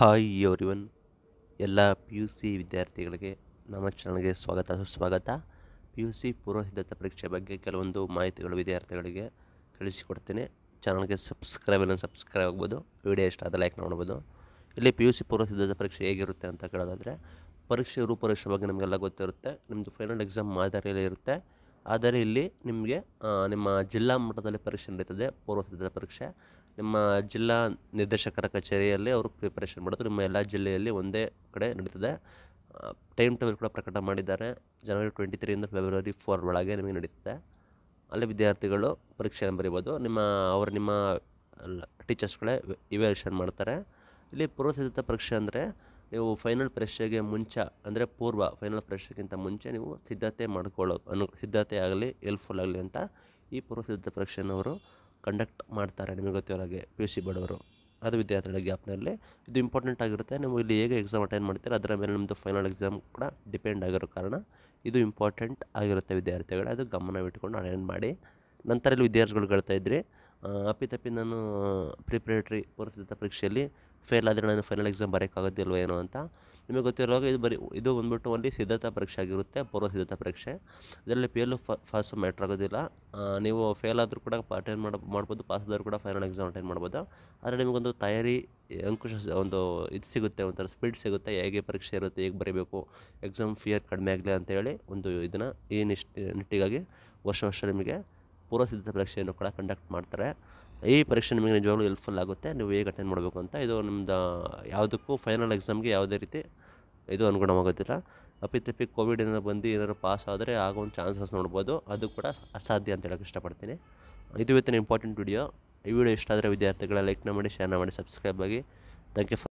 hi everyone ಎಲ್ಲ P U C ವಿದ್ಯಾರ್ಥಿಗಳಿಗೆ ನಮ್ಮ ಚಾನಲ್ಗೆ ಸ್ವಾಗತ ಸುಸ್ವಾಗತ ಪಿ ಯು ಸಿ ಪೂರ್ವ ಸಿದ್ಧತಾ ಪರೀಕ್ಷೆ ಬಗ್ಗೆ ಕೆಲವೊಂದು ಮಾಹಿತಿಗಳು ವಿದ್ಯಾರ್ಥಿಗಳಿಗೆ ತಿಳಿಸಿಕೊಡ್ತೀನಿ ಚಾನಲ್ಗೆ ಸಬ್ಸ್ಕ್ರೈಬ್ ಅನ್ನು ಸಬ್ಸ್ಕ್ರೈಬ್ ಆಗ್ಬೋದು ವಿಡಿಯೋ ಇಷ್ಟ ಆದರೆ ಲೈಕ್ ನೋಡ್ಬೋದು ಇಲ್ಲಿ ಪಿ ಯು ಸಿ ಪೂರ್ವ ಸಿದ್ಧತಾ ಪರೀಕ್ಷೆ ಹೇಗಿರುತ್ತೆ ಅಂತ ಕೇಳೋದಾದರೆ ಪರೀಕ್ಷೆ ರೂಪರೇಷೆ ಬಗ್ಗೆ ನಮಗೆಲ್ಲ ಗೊತ್ತಿರುತ್ತೆ ನಿಮ್ಮದು ಫೈನಲ್ ಎಕ್ಸಾಮ್ ಮಾದರಿಯಲ್ಲಿ ಇರುತ್ತೆ ಆದರೆ ಇಲ್ಲಿ ನಿಮಗೆ ನಿಮ್ಮ ಜಿಲ್ಲಾ ಮಟ್ಟದಲ್ಲಿ ಪರೀಕ್ಷೆ ನಡೀತದೆ ಪೂರ್ವ ಸಿದ್ಧತಾ ಪರೀಕ್ಷೆ ನಿಮ್ಮ ಜಿಲ್ಲಾ ನಿರ್ದೇಶಕರ ಕಚೇರಿಯಲ್ಲಿ ಅವರು ಪ್ರಿಪರೇಷನ್ ಮಾಡಿದ್ರು ನಿಮ್ಮ ಎಲ್ಲ ಜಿಲ್ಲೆಯಲ್ಲಿ ಒಂದೇ ಕಡೆ ನಡೀತದೆ ಟೈಮ್ ಟೇಬಲ್ ಕೂಡ ಪ್ರಕಟ ಮಾಡಿದ್ದಾರೆ ಜನವರಿ ಟ್ವೆಂಟಿ ತ್ರೀಯಿಂದ ಫೆಬ್ರವರಿ ಫೋರ್ ಒಳಗೆ ನಿಮಗೆ ನಡೀತದೆ ಅಲ್ಲಿ ವಿದ್ಯಾರ್ಥಿಗಳು ಪರೀಕ್ಷೆಯನ್ನು ಬರೀಬೋದು ನಿಮ್ಮ ಅವರು ನಿಮ್ಮ ಟೀಚರ್ಸ್ಗಳೇ ಇವ್ಯಾಲ್ಯೂಷನ್ ಮಾಡ್ತಾರೆ ಇಲ್ಲಿ ಪೂರ್ವ ಸಿದ್ಧತಾ ಪರೀಕ್ಷೆ ಅಂದರೆ ನೀವು ಫೈನಲ್ ಪರೀಕ್ಷೆಗೆ ಮುಂಚೆ ಅಂದರೆ ಪೂರ್ವ ಫೈನಲ್ ಪರೀಕ್ಷೆಗಿಂತ ಮುಂಚೆ ನೀವು ಸಿದ್ಧತೆ ಮಾಡ್ಕೊಳ್ಳೋ ಅನು ಸಿದ್ಧತೆ ಆಗಲಿ ಹೆಲ್ಪ್ಫುಲ್ ಆಗಲಿ ಅಂತ ಈ ಪೂರ್ವ ಪರೀಕ್ಷೆಯನ್ನು ಪರೀಕ್ಷೆನವರು ಕಂಡಕ್ಟ್ ಮಾಡ್ತಾರೆ ನಿಮಗೆ ಗೊತ್ತಿರೋಗೆ ಪಿ ಯು ಸಿ ಬಡವರು ಅದು ವಿದ್ಯಾರ್ಥಿಗಳ ಗ್ಯಾಪ್ನಲ್ಲಿ ಇದು ಇಂಪಾರ್ಟೆಂಟ್ ಆಗಿರುತ್ತೆ ನೀವು ಇಲ್ಲಿ ಹೇಗೆ ಎಕ್ಸಾಮ್ ಅಟೆಂಡ್ ಮಾಡ್ತೀರ ಅದರ ಮೇಲೆ ನಿಮ್ಮದು ಫೈನಲ್ ಎಕ್ಸಾಮ್ ಕೂಡ ಡಿಪೆಂಡ್ ಆಗಿರೋ ಕಾರಣ ಇದು ಇಂಪಾರ್ಟೆಂಟ್ ಆಗಿರುತ್ತೆ ವಿದ್ಯಾರ್ಥಿಗಳೇ ಅದು ಗಮನವಿಟ್ಕೊಂಡು ಅಟೆಂಡ್ ಮಾಡಿ ನಂತರ ಇಲ್ಲಿ ವಿದ್ಯಾರ್ಥಿಗಳು ಹೇಳ್ತಾ ಇದ್ರಿ ಅಪ್ಪಿತಪ್ಪಿ ನಾನು ಪ್ರಿಪ್ರೇಟ್ರಿ ಪೂರ್ವ ಸಿದ್ಧತಾ ಪರೀಕ್ಷೆಯಲ್ಲಿ ಫೇಲ್ ಆದರೆ ನಾನು ಫೈನಲ್ ಎಕ್ಸಾಮ್ ಬರೋಕ್ಕಾಗೋದಿಲ್ವ ಏನೋ ಅಂತ ನಿಮಗೆ ಗೊತ್ತಿರುವಾಗ ಇದು ಬರೀ ಇದು ಬಂದುಬಿಟ್ಟು ಒಂದು ಸಿದ್ಧತಾ ಪರೀಕ್ಷೆ ಆಗಿರುತ್ತೆ ಪೂರ್ವ ಸಿದ್ಧತಾ ಪರೀಕ್ಷೆ ಇದರಲ್ಲಿ ಪಿ ಎಲ್ಲು ಫಾಸ್ ಮ್ಯಾಟ್ರ್ ಆಗೋದಿಲ್ಲ ನೀವು ಫೇಲ್ ಆದರೂ ಕೂಡ ಅಟೆಂಡ್ ಮಾಡಿ ಮಾಡ್ಬೋದು ಪಾಸ್ ಆದರೂ ಕೂಡ ಫೈನಲ್ ಎಕ್ಸಾಮ್ ಅಟೆಂಡ್ ಮಾಡ್ಬೋದು ಆದರೆ ನಿಮಗೊಂದು ತಯಾರಿ ಅಂಕುಶ ಒಂದು ಇದು ಸಿಗುತ್ತೆ ಒಂಥರ ಸ್ಪೀಡ್ ಸಿಗುತ್ತೆ ಹೇಗೆ ಪರೀಕ್ಷೆ ಇರುತ್ತೆ ಹೇಗೆ ಬರೀಬೇಕು ಎಕ್ಸಾಮ್ ಫಿಯರ್ ಕಡಿಮೆ ಆಗಲಿ ಅಂತೇಳಿ ಒಂದು ಇದನ್ನು ಈ ನಿಷ್ಠ ನಿಟ್ಟಿಗಾಗಿ ವರ್ಷ ವರ್ಷ ನಿಮಗೆ ಪೂರ್ವ ಸಿದ್ಧತಾ ಪರೀಕ್ಷೆಯನ್ನು ಕೂಡ ಕಂಡಕ್ಟ್ ಮಾಡ್ತಾರೆ ಈ ಪರೀಕ್ಷೆ ನಿಮಗೆ ನಿಜವಾಗ್ಲೂ ಹೆಲ್ಪ್ಫುಲ್ ಆಗುತ್ತೆ ನೀವು ಹೇಗೆ ಅಟೆಂಡ್ ಮಾಡಬೇಕು ಅಂತ ಇದು ನಿಮ್ಮದು ಯಾವುದಕ್ಕೂ ಫೈನಲ್ ಎಕ್ಸಾಮ್ಗೆ ಯಾವುದೇ ರೀತಿ ಇದು ಅನುಗುಣವಾಗೋದಿಲ್ಲ ಅಪ್ಪಿತಪ್ಪಿ ಕೋವಿಡ್ ಏನಾರು ಬಂದು ಏನಾದ್ರು ಪಾಸ್ ಆದರೆ ಆಗೋ ಒಂದು ಚಾನ್ಸಸ್ ನೋಡ್ಬೋದು ಅದು ಕೂಡ ಅಸಾಧ್ಯ ಅಂತ ಹೇಳೋಕ್ಕೆ ಇಷ್ಟಪಡ್ತೀನಿ ಇದು ಇವತ್ತಿನ ಇಂಪಾರ್ಟೆಂಟ್ ವಿಡಿಯೋ ಈ ವಿಡಿಯೋ ಇಷ್ಟ ಆದರೆ ವಿದ್ಯಾರ್ಥಿಗಳ ಲೈಕ್ನ ಮಾಡಿ ಶೇರ್ನ ಮಾಡಿ ಸಬ್ಸ್ಕ್ರೈಬ್ ಆಗಿ ಥ್ಯಾಂಕ್ ಯು